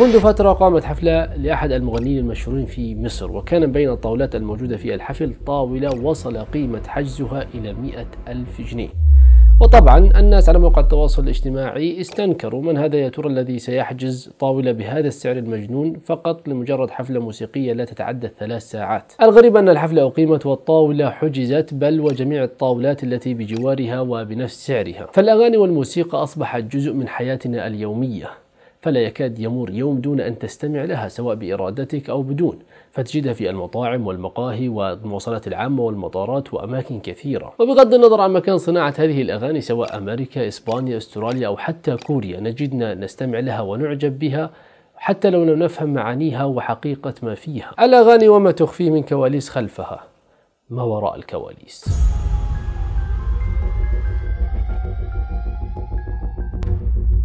منذ فترة قامت حفلة لأحد المغنيين المشهورين في مصر وكان بين الطاولات الموجودة في الحفل طاولة وصل قيمة حجزها إلى مئة ألف جنيه وطبعا الناس على مواقع التواصل الاجتماعي استنكروا من هذا يا ترى الذي سيحجز طاولة بهذا السعر المجنون فقط لمجرد حفلة موسيقية لا تتعدى الثلاث ساعات الغريب أن الحفلة أقيمت والطاولة حجزت بل وجميع الطاولات التي بجوارها وبنفس سعرها فالأغاني والموسيقى أصبحت جزء من حياتنا اليومية فلا يكاد يمر يوم دون أن تستمع لها سواء بإرادتك أو بدون فتجدها في المطاعم والمقاهي والمواصلات العامة والمطارات وأماكن كثيرة وبغض النظر عن مكان صناعة هذه الأغاني سواء أمريكا إسبانيا أستراليا أو حتى كوريا نجدنا نستمع لها ونعجب بها حتى لو لم نفهم معانيها وحقيقة ما فيها الأغاني وما تخفيه من كواليس خلفها ما وراء الكواليس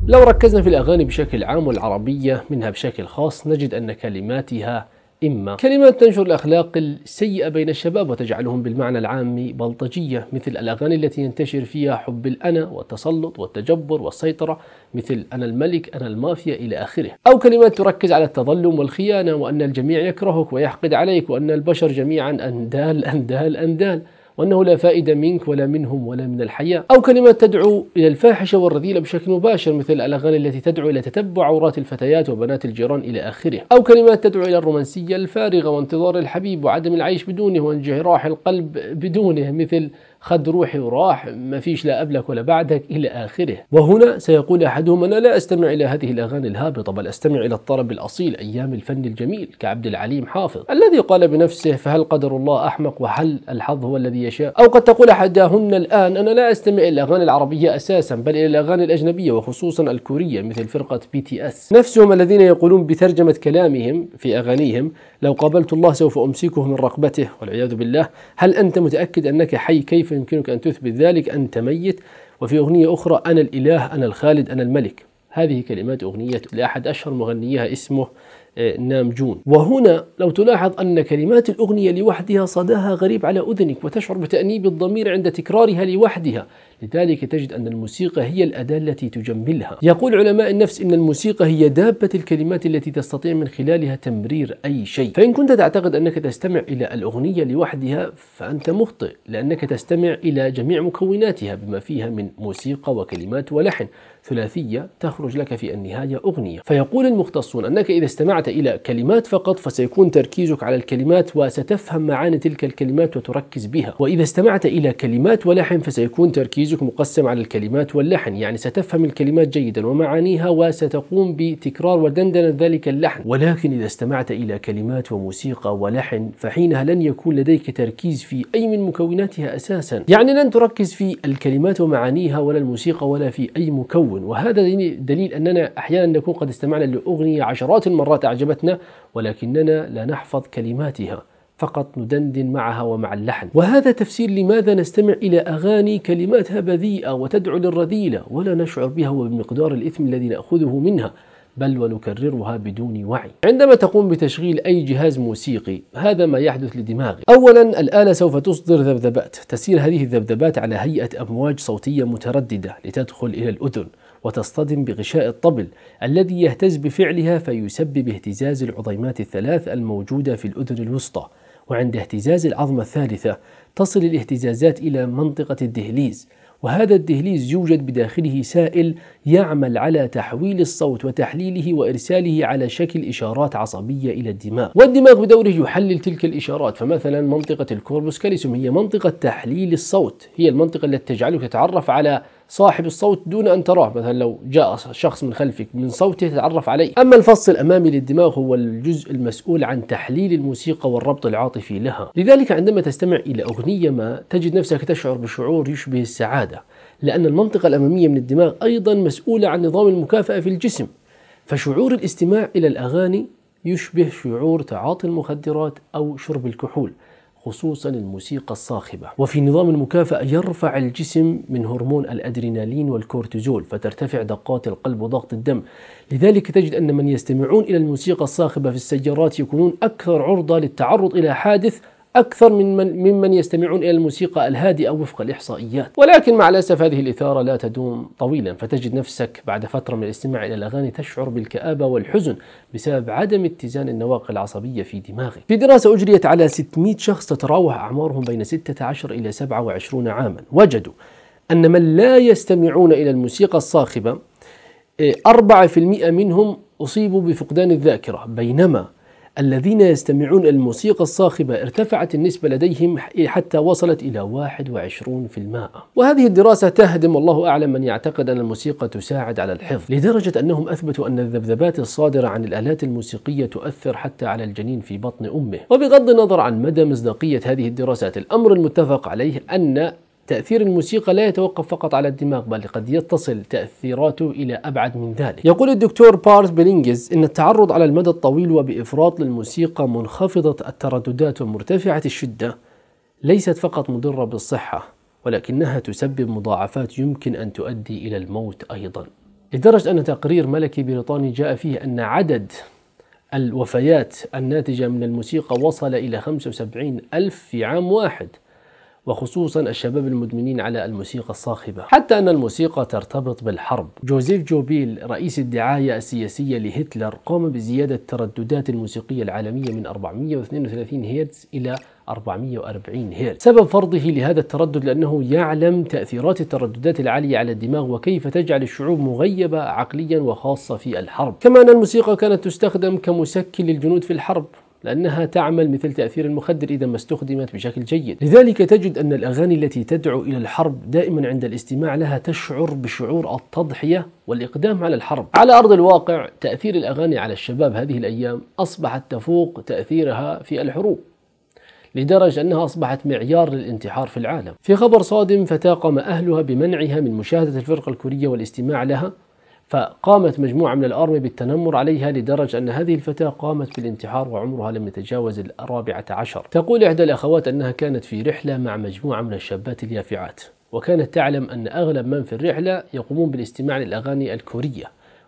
لو ركزنا في الأغاني بشكل عام والعربية منها بشكل خاص نجد أن كلماتها إما كلمات تنشر الأخلاق السيئة بين الشباب وتجعلهم بالمعنى العام بلطجية مثل الأغاني التي ينتشر فيها حب الأنا والتسلط والتجبر والسيطرة مثل أنا الملك أنا المافيا إلى آخره أو كلمات تركز على التظلم والخيانة وأن الجميع يكرهك ويحقد عليك وأن البشر جميعا أندال أندال أندال وأنه لا فائدة منك ولا منهم ولا من الحياة أو كلمات تدعو إلى الفاحشة والرذيلة بشكل مباشر مثل الأغاني التي تدعو إلى تتبع عورات الفتيات وبنات الجيران إلى آخره أو كلمات تدعو إلى الرومانسية الفارغة وانتظار الحبيب وعدم العيش بدونه وانجراح القلب بدونه مثل خد روحي وراح ما فيش لا قبلك ولا بعدك إلى آخره وهنا سيقول أحدهم أنا لا أستمع إلى هذه الأغاني الهابطة بل أستمع إلى الطرب الأصيل أيام الفن الجميل كعبد العليم حافظ الذي قال بنفسه فهل قدر الله أحمق وهل الحظ هو الذي يشاء أو قد تقول أحداهن الآن أنا لا أستمع إلى الأغاني العربية أساسا بل إلى الأغاني الأجنبية وخصوصا الكورية مثل فرقة بي تي أس نفسهم الذين يقولون بترجمة كلامهم في أغانيهم لو قابلت الله سوف أمسكه من رقبته والعياذ بالله هل أنت متأكد أنك حي كيف يمكنك أن تثبت ذلك أنت ميت وفي أغنية أخرى أنا الإله أنا الخالد أنا الملك هذه كلمات أغنية لأحد أشهر مغنيها اسمه نامجون وهنا لو تلاحظ أن كلمات الأغنية لوحدها صداها غريب على أذنك وتشعر بتأنيب الضمير عند تكرارها لوحدها لذلك تجد أن الموسيقى هي الأداة التي تجملها يقول علماء النفس إن الموسيقى هي دابة الكلمات التي تستطيع من خلالها تمرير أي شيء فإن كنت تعتقد أنك تستمع إلى الأغنية لوحدها فأنت مخطئ لأنك تستمع إلى جميع مكوناتها بما فيها من موسيقى وكلمات ولحن ثلاثية تخرج لك في النهاية أغنية فيقول المختصون أنك إذا استمعت استمعت إلى كلمات فقط فسيكون تركيزك على الكلمات وستفهم معاني تلك الكلمات وتركز بها وإذا استمعت إلى كلمات ولحن فسيكون تركيزك مقسم على الكلمات واللحن يعني ستفهم الكلمات جيدا ومعانيها وستقوم بتكرار ودندنة ذلك اللحن ولكن إذا استمعت إلى كلمات وموسيقى ولحن فحينها لن يكون لديك تركيز في أي من مكوناتها أساسا يعني لن تركز في الكلمات ومعانيها ولا الموسيقى ولا في أي مكون وهذا دليل أننا أحيانا نكون قد استمعنا لأغنية عشرات المرات أعجبتنا ولكننا لا نحفظ كلماتها فقط ندندن معها ومع اللحن وهذا تفسير لماذا نستمع إلى أغاني كلماتها بذيئة وتدعو للرذيلة ولا نشعر بها وبمقدار الإثم الذي نأخذه منها بل ونكررها بدون وعي عندما تقوم بتشغيل أي جهاز موسيقي هذا ما يحدث لدماغك أولا الآلة سوف تصدر ذبذبات تسير هذه الذبذبات على هيئة أمواج صوتية مترددة لتدخل إلى الأذن وتصطدم بغشاء الطبل الذي يهتز بفعلها فيسبب اهتزاز العظيمات الثلاث الموجودة في الأذن الوسطى وعند اهتزاز العظمة الثالثة تصل الاهتزازات إلى منطقة الدهليز وهذا الدهليز يوجد بداخله سائل يعمل على تحويل الصوت وتحليله وارساله على شكل اشارات عصبيه الى الدماغ، والدماغ بدوره يحلل تلك الاشارات، فمثلا منطقه الكوربوس كاليسوم هي منطقه تحليل الصوت، هي المنطقه التي تجعلك تتعرف على صاحب الصوت دون أن تراه مثلا لو جاء شخص من خلفك من صوته تتعرف عليه أما الفص الأمامي للدماغ هو الجزء المسؤول عن تحليل الموسيقى والربط العاطفي لها لذلك عندما تستمع إلى أغنية ما تجد نفسك تشعر بشعور يشبه السعادة لأن المنطقة الأمامية من الدماغ أيضا مسؤولة عن نظام المكافأة في الجسم فشعور الاستماع إلى الأغاني يشبه شعور تعاطي المخدرات أو شرب الكحول خصوصا الموسيقى الصاخبة وفي نظام المكافأة يرفع الجسم من هرمون الأدرينالين والكورتيزول فترتفع دقات القلب وضغط الدم لذلك تجد أن من يستمعون إلى الموسيقى الصاخبة في السيارات يكونون أكثر عرضة للتعرض إلى حادث أكثر من من ممن يستمعون إلى الموسيقى الهادئة وفق الإحصائيات ولكن مع الأسف هذه الإثارة لا تدوم طويلا فتجد نفسك بعد فترة من الاستماع إلى الأغاني تشعر بالكآبة والحزن بسبب عدم اتزان النواقل العصبية في دماغك في دراسة أجريت على 600 شخص تتراوح أعمارهم بين 16 إلى 27 عاما وجدوا أن من لا يستمعون إلى الموسيقى الصاخبة 4% إيه، منهم أصيبوا بفقدان الذاكرة بينما الذين يستمعون الموسيقى الصاخبة ارتفعت النسبة لديهم حتى وصلت إلى 21% وهذه الدراسة تهدم الله أعلم من يعتقد أن الموسيقى تساعد على الحفظ لدرجة أنهم أثبتوا أن الذبذبات الصادرة عن الآلات الموسيقية تؤثر حتى على الجنين في بطن أمه وبغض النظر عن مدى مصداقية هذه الدراسات الأمر المتفق عليه أن تأثير الموسيقى لا يتوقف فقط على الدماغ بل قد يتصل تأثيراته إلى أبعد من ذلك يقول الدكتور بارت بلينجز إن التعرض على المدى الطويل وبإفراط للموسيقى منخفضة الترددات ومرتفعة الشدة ليست فقط مضرة بالصحة ولكنها تسبب مضاعفات يمكن أن تؤدي إلى الموت أيضا لدرجة أن تقرير ملكي بريطاني جاء فيه أن عدد الوفيات الناتجة من الموسيقى وصل إلى 75 ألف في عام واحد وخصوصا الشباب المدمنين على الموسيقى الصاخبة حتى أن الموسيقى ترتبط بالحرب جوزيف جوبيل رئيس الدعاية السياسية لهتلر قام بزيادة ترددات الموسيقية العالمية من 432 هرتز إلى 440 هرتز سبب فرضه لهذا التردد لأنه يعلم تأثيرات الترددات العالية على الدماغ وكيف تجعل الشعوب مغيبة عقليا وخاصة في الحرب كما أن الموسيقى كانت تستخدم كمسكن للجنود في الحرب لأنها تعمل مثل تأثير المخدر إذا ما استخدمت بشكل جيد لذلك تجد أن الأغاني التي تدعو إلى الحرب دائما عند الاستماع لها تشعر بشعور التضحية والإقدام على الحرب على أرض الواقع تأثير الأغاني على الشباب هذه الأيام أصبحت تفوق تأثيرها في الحروب لدرجة أنها أصبحت معيار للانتحار في العالم في خبر صادم فتاقم أهلها بمنعها من مشاهدة الفرقة الكورية والاستماع لها فقامت مجموعة من الأرمي بالتنمر عليها لدرجة أن هذه الفتاة قامت بالانتحار وعمرها لم يتجاوز الرابعة عشر تقول إحدى الأخوات أنها كانت في رحلة مع مجموعة من الشابات اليافعات وكانت تعلم أن أغلب من في الرحلة يقومون بالاستماع للأغاني الكورية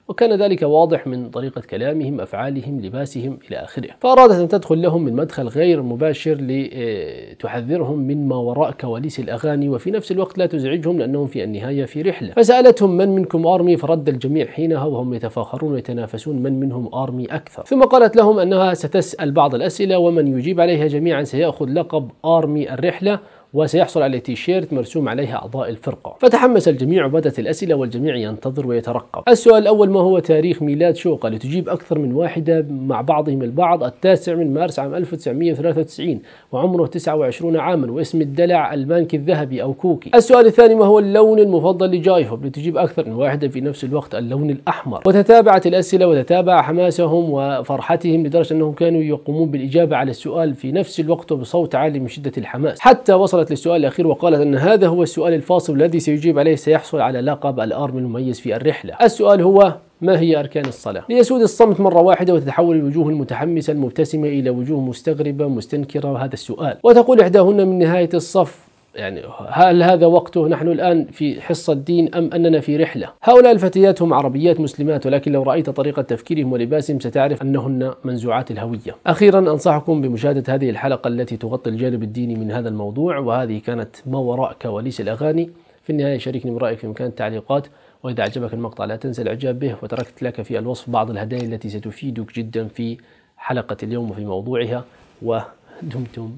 وكان ذلك واضح من طريقة كلامهم أفعالهم لباسهم إلى آخره فأرادت أن تدخل لهم من مدخل غير مباشر لتحذرهم آه، من ما وراء كواليس الأغاني وفي نفس الوقت لا تزعجهم لأنهم في النهاية في رحلة فسألتهم من منكم آرمي فرد الجميع حينها وهم يتفاخرون ويتنافسون من منهم آرمي أكثر ثم قالت لهم أنها ستسأل بعض الأسئلة ومن يجيب عليها جميعا سيأخذ لقب آرمي الرحلة وسيحصل على تيشيرت مرسوم عليها أعضاء الفرقة فتحمس الجميع وبدت الأسئلة والجميع ينتظر ويترقب السؤال الأول ما هو تاريخ ميلاد شوقة لتجيب أكثر من واحدة مع بعضهم البعض التاسع من مارس عام 1993 وعمره 29 عاما واسم الدلع المانكي الذهبي أو كوكي السؤال الثاني ما هو اللون المفضل لجايهوب لتجيب أكثر من واحدة في نفس الوقت اللون الأحمر وتتابعت الأسئلة وتتابع حماسهم وفرحتهم لدرجة أنهم كانوا يقومون بالإجابة على السؤال في نفس الوقت وبصوت عالي من شدة الحماس حتى وصلت وصلت للسؤال الأخير وقالت أن هذا هو السؤال الفاصل الذي سيجيب عليه سيحصل على لقب الأرم المميز في الرحلة السؤال هو ما هي أركان الصلاة؟ ليسود الصمت مرة واحدة وتتحول الوجوه المتحمسة المبتسمة إلى وجوه مستغربة مستنكرة هذا السؤال وتقول إحداهن من نهاية الصف يعني هل هذا وقته نحن الآن في حصة الدين أم أننا في رحلة هؤلاء الفتيات هم عربيات مسلمات ولكن لو رأيت طريقة تفكيرهم ولباسهم ستعرف أنهن منزوعات الهوية أخيرا أنصحكم بمشاهدة هذه الحلقة التي تغطي الجانب الديني من هذا الموضوع وهذه كانت ما وراء كواليس الأغاني في النهاية شاركني من رأيك في مكان التعليقات وإذا أعجبك المقطع لا تنسى الإعجاب به وتركت لك في الوصف بعض الهدايا التي ستفيدك جدا في حلقة اليوم وفي موضوعها ودمتم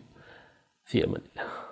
في أمان الله